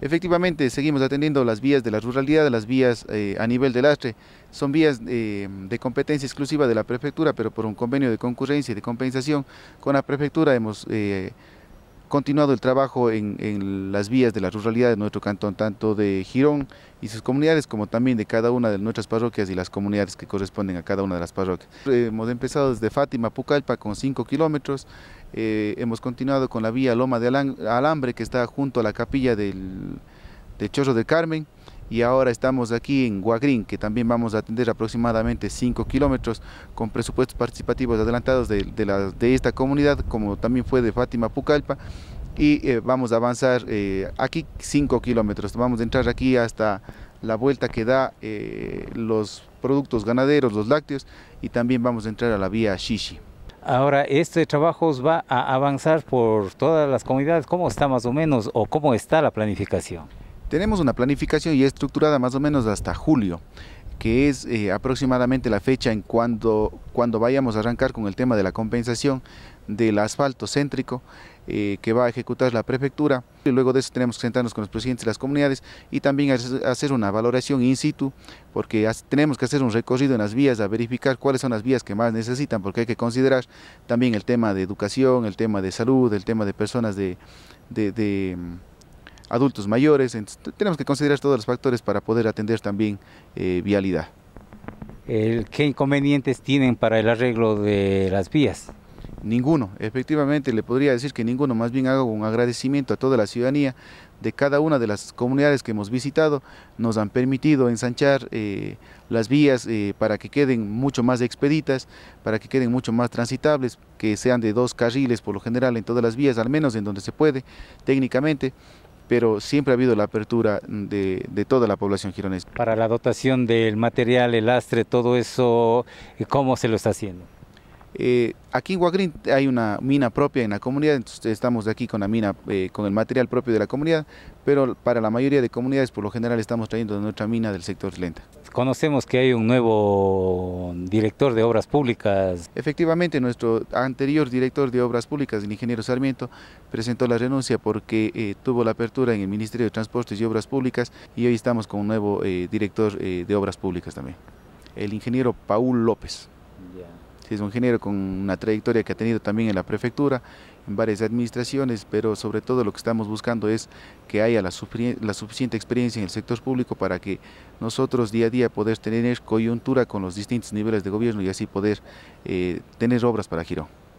Efectivamente, seguimos atendiendo las vías de la ruralidad, las vías eh, a nivel del lastre. Son vías eh, de competencia exclusiva de la prefectura, pero por un convenio de concurrencia y de compensación con la prefectura hemos... Eh, continuado el trabajo en, las vías de la ruralidad de nuestro cantón, tanto de Girón y sus comunidades, como también de cada una de nuestras parroquias y las comunidades que corresponden a cada una de las parroquias. Hemos empezado desde Fátima, Pucallpa, con 5 kilómetros, eh, hemos continuado con la vía Loma de Alambre, que está junto a la capilla del, de Chorro de Carmen, y ahora estamos aquí en Guagrín, que también vamos a atender aproximadamente 5 kilómetros con presupuestos participativos adelantados de, esta comunidad, como también fue de Fátima Pucalpa, y eh, vamos a avanzar eh, aquí 5 kilómetros, vamos a entrar aquí hasta la vuelta que da eh, los productos ganaderos, los lácteos, y también vamos a entrar a la vía Shishi. Ahora, este trabajo va a avanzar por todas las comunidades. ¿Cómo está más o menos o cómo está la planificación? Tenemos una planificación ya estructurada más o menos hasta julio que es eh, aproximadamente la fecha en cuando, cuando vayamos a arrancar con el tema de la compensación del asfalto céntrico eh, que va a ejecutar la prefectura. Y luego de eso tenemos que sentarnos con los presidentes de las comunidades y también hacer una valoración in situ, porque tenemos que hacer un recorrido en las vías a verificar cuáles son las vías que más necesitan, porque hay que considerar también el tema de educación, el tema de salud, el tema de personas de adultos mayores. tenemos que considerar todos los factores para poder atender también eh, vialidad. ¿Qué inconvenientes tienen para el arreglo de las vías? Ninguno, efectivamente le podría decir que ninguno, más bien hago un agradecimiento a toda la ciudadanía de cada una de las comunidades que hemos visitado, nos han permitido ensanchar eh, las vías eh, para que queden mucho más expeditas, para que queden mucho más transitables, que sean de dos carriles por lo general en todas las vías, al menos en donde se puede técnicamente, pero siempre ha habido la apertura de, toda la población gironesa. Para la dotación del material, el lastre, todo eso, ¿cómo se lo está haciendo? Eh, aquí en Guagrín hay una mina propia en la comunidad, entonces estamos de aquí con la mina, eh, con el material propio de la comunidad, pero para la mayoría de comunidades por lo general estamos trayendo de nuestra mina del sector lenta. Conocemos que hay un nuevo director de obras públicas. Efectivamente, nuestro anterior director de obras públicas, el ingeniero Sarmiento, presentó la renuncia porque eh, tuvo la apertura en el Ministerio de Transportes y Obras Públicas y hoy estamos con un nuevo director de obras públicas también, el ingeniero Paul López es un ingeniero con una trayectoria que ha tenido también en la prefectura, en varias administraciones, pero sobre todo lo que estamos buscando es que haya la, suficiente experiencia en el sector público para que nosotros día a día poder tener coyuntura con los distintos niveles de gobierno y así poder eh, tener obras para giro.